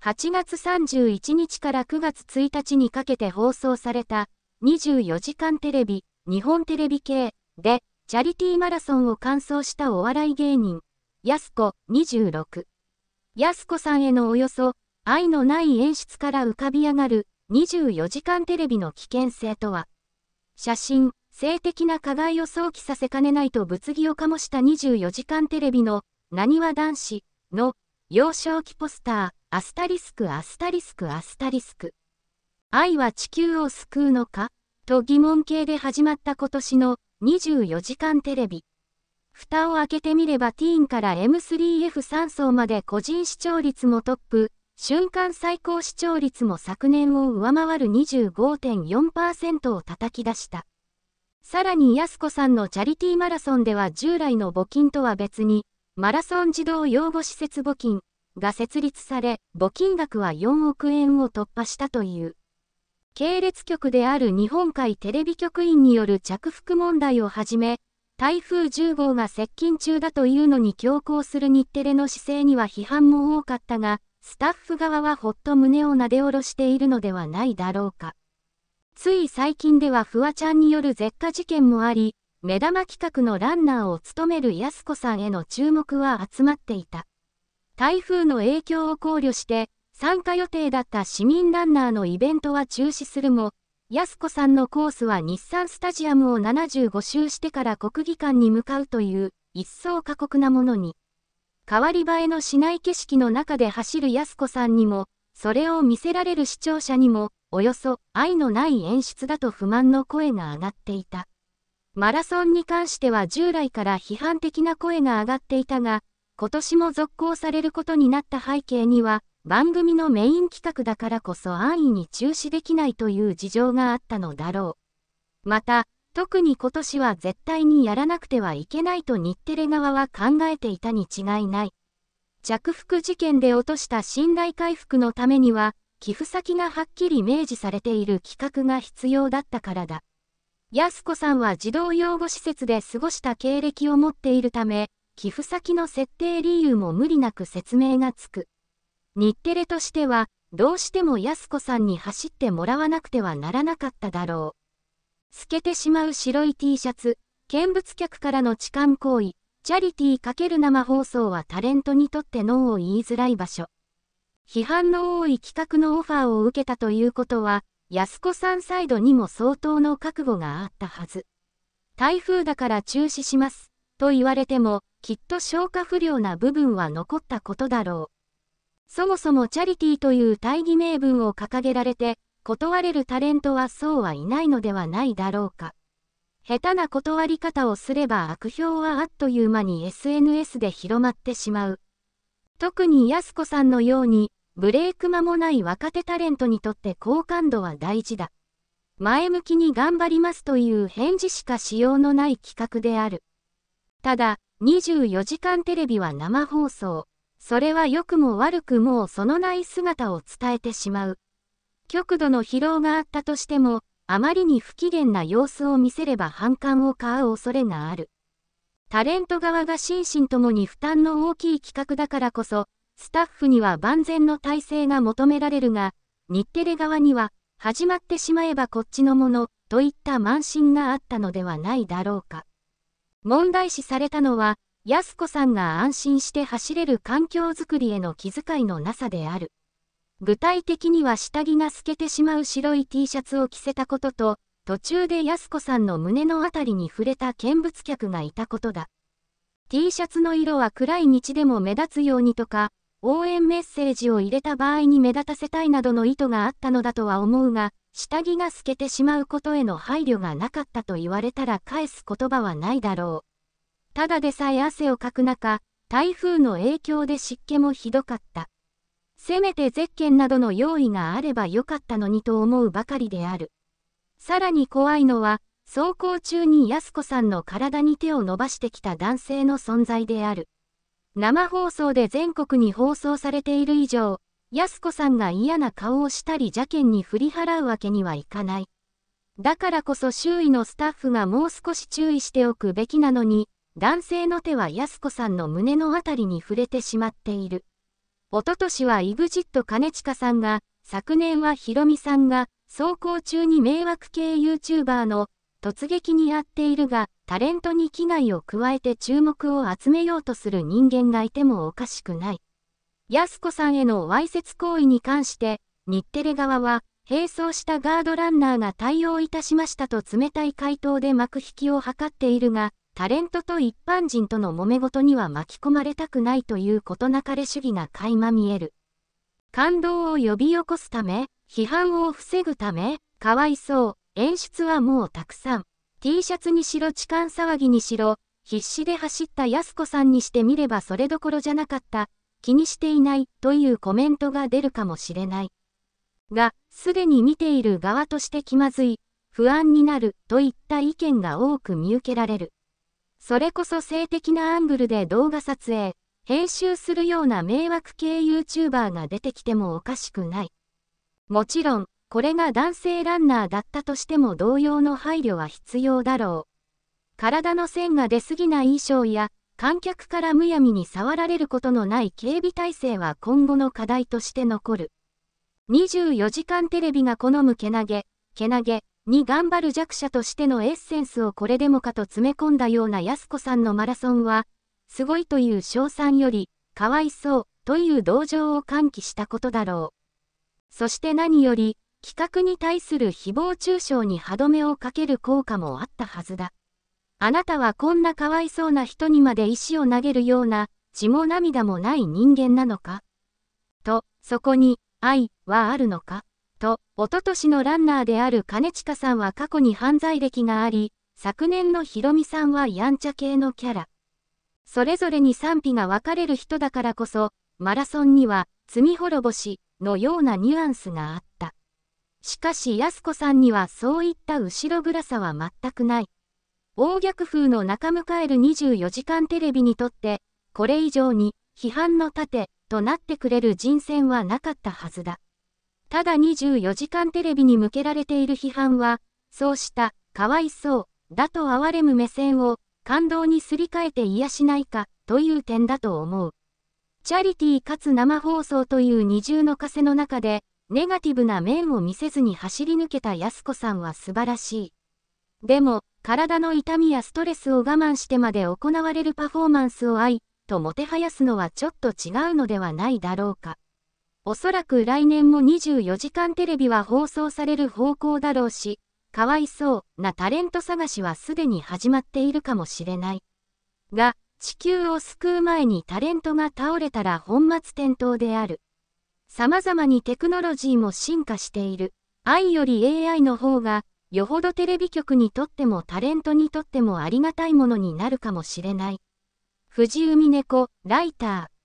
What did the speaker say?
8月31日から9月1日にかけて放送された24時間テレビ、日本テレビ系でチャリティーマラソンを完走したお笑い芸人、やすこ26。やすこさんへのおよそ愛のない演出から浮かび上がる24時間テレビの危険性とは、写真、性的な加害を想起させかねないと物議を醸した24時間テレビの、なにわ男子の幼少期ポスター、アスタリスクアスタリスクアスタリスク。愛は地球を救うのかと疑問形で始まった今年の24時間テレビ。蓋を開けてみればティーンから M3F3 層まで個人視聴率もトップ、瞬間最高視聴率も昨年を上回る25.4%を叩き出した。さらに安子さんのチャリティーマラソンでは従来の募金とは別に、マラソン児童養護施設募金、が設立され、募金額は4億円を突破したという。系列局である日本海テレビ局員による着服問題をはじめ、台風10号が接近中だというのに強行する日テレの姿勢には批判も多かったが、スタッフ側はほっと胸をなで下ろしているのではないだろうか。つい最近ではフワちゃんによる絶火事件もあり、目玉企画のランナーを務める安子さんへの注目は集まっていた。台風の影響を考慮して、参加予定だった市民ランナーのイベントは中止するも、安子さんのコースは日産スタジアムを75周してから国技館に向かうという一層過酷なものに。変わり映えのしない景色の中で走る安子さんにも、それを見せられる視聴者にも、およそ愛のない演出だと不満の声が上がっていた。マラソンに関しては従来から批判的な声が上がっていたが、今年も続行されることになった背景には、番組のメイン企画だからこそ安易に中止できないという事情があったのだろう。また、特に今年は絶対にやらなくてはいけないと日テレ側は考えていたに違いない。着服事件で落とした信頼回復のためには、寄付先がはっきり明示されている企画が必要だったからだ。安子さんは児童養護施設で過ごした経歴を持っているため、寄付先の設定理由も無理なく説明がつく。日テレとしては、どうしても安子さんに走ってもらわなくてはならなかっただろう。透けてしまう白い T シャツ、見物客からの痴漢行為、チャリティー×生放送はタレントにとってノーを言いづらい場所。批判の多い企画のオファーを受けたということは、安子さんサイドにも相当の覚悟があったはず。台風だから中止します、と言われても、きっと消化不良な部分は残ったことだろう。そもそもチャリティーという大義名分を掲げられて、断れるタレントはそうはいないのではないだろうか。下手な断り方をすれば悪評はあっという間に SNS で広まってしまう。特に安子さんのように、ブレイク間もない若手タレントにとって好感度は大事だ。前向きに頑張りますという返事しかしようのない企画である。ただ、24時間テレビは生放送。それは良くも悪くもそのない姿を伝えてしまう。極度の疲労があったとしても、あまりに不機嫌な様子を見せれば反感を買う恐れがある。タレント側が心身ともに負担の大きい企画だからこそ、スタッフには万全の体制が求められるが、日テレ側には、始まってしまえばこっちのもの、といった慢心があったのではないだろうか。問題視されたのは、安子さんが安心して走れる環境づくりへの気遣いのなさである。具体的には下着が透けてしまう白い T シャツを着せたことと、途中で安子さんの胸のあたりに触れた見物客がいたことだ。T シャツの色は暗い道でも目立つようにとか、応援メッセージを入れた場合に目立たせたいなどの意図があったのだとは思うが、下着が透けてしまうことへの配慮がなかったと言われたら返す言葉はないだろう。ただでさえ汗をかく中、台風の影響で湿気もひどかった。せめてゼッケンなどの用意があればよかったのにと思うばかりである。さらに怖いのは、走行中に安子さんの体に手を伸ばしてきた男性の存在である。生放送で全国に放送されている以上、安子さんが嫌な顔をしたり邪険に振り払うわけにはいかない。だからこそ周囲のスタッフがもう少し注意しておくべきなのに、男性の手は安子さんの胸のあたりに触れてしまっている。おととしは EXIT 兼近さんが、昨年はひろみさんが、走行中に迷惑系 YouTuber の突撃にあっているが、タレントに危害を加えて注目を集めようとする人間がいてもおかしくない。安子さんへのわいせつ行為に関して、日テレ側は、並走したガードランナーが対応いたしましたと冷たい回答で幕引きを図っているが、タレントと一般人との揉め事には巻き込まれたくないということなかれ主義が垣間見える。感動を呼び起こすため、批判を防ぐため、かわいそう、演出はもうたくさん。T シャツにしろ痴漢騒ぎにしろ、必死で走った安子さんにしてみればそれどころじゃなかった、気にしていないというコメントが出るかもしれない。が、すでに見ている側として気まずい、不安になるといった意見が多く見受けられる。それこそ性的なアングルで動画撮影、編集するような迷惑系 YouTuber が出てきてもおかしくない。もちろん、これが男性ランナーだったとしても同様の配慮は必要だろう。体の線が出すぎない衣装や観客からむやみに触られることのない警備体制は今後の課題として残る。24時間テレビが好むけなげ、けなげに頑張る弱者としてのエッセンスをこれでもかと詰め込んだような安子さんのマラソンは、すごいという称賛より、かわいそうという同情を喚起したことだろう。そして何より、企画に対する誹謗中傷に歯止めをかける効果もあったはずだ。あなたはこんなかわいそうな人にまで石を投げるような血も涙もない人間なのかと、そこに愛はあるのかと、おととしのランナーである兼近さんは過去に犯罪歴があり、昨年のひろみさんはやんちゃ系のキャラ。それぞれに賛否が分かれる人だからこそ、マラソンには罪滅ぼしのようなニュアンスがあった。しかし安子さんにはそういった後ろ暗さは全くない。暴逆風の中迎える24時間テレビにとって、これ以上に批判の盾となってくれる人選はなかったはずだ。ただ24時間テレビに向けられている批判は、そうしたかわいそうだと哀れむ目線を感動にすり替えて癒しないかという点だと思う。チャリティーかつ生放送という二重の枷の中で、ネガティブな面を見せずに走り抜けた安子さんは素晴らしい。でも、体の痛みやストレスを我慢してまで行われるパフォーマンスを愛ともてはやすのはちょっと違うのではないだろうか。おそらく来年も24時間テレビは放送される方向だろうし、かわいそうなタレント探しはすでに始まっているかもしれない。が、地球を救う前にタレントが倒れたら本末転倒である。様々にテクノロジーも進化している。愛より AI の方がよほどテレビ局にとってもタレントにとってもありがたいものになるかもしれない。藤海猫、ライター。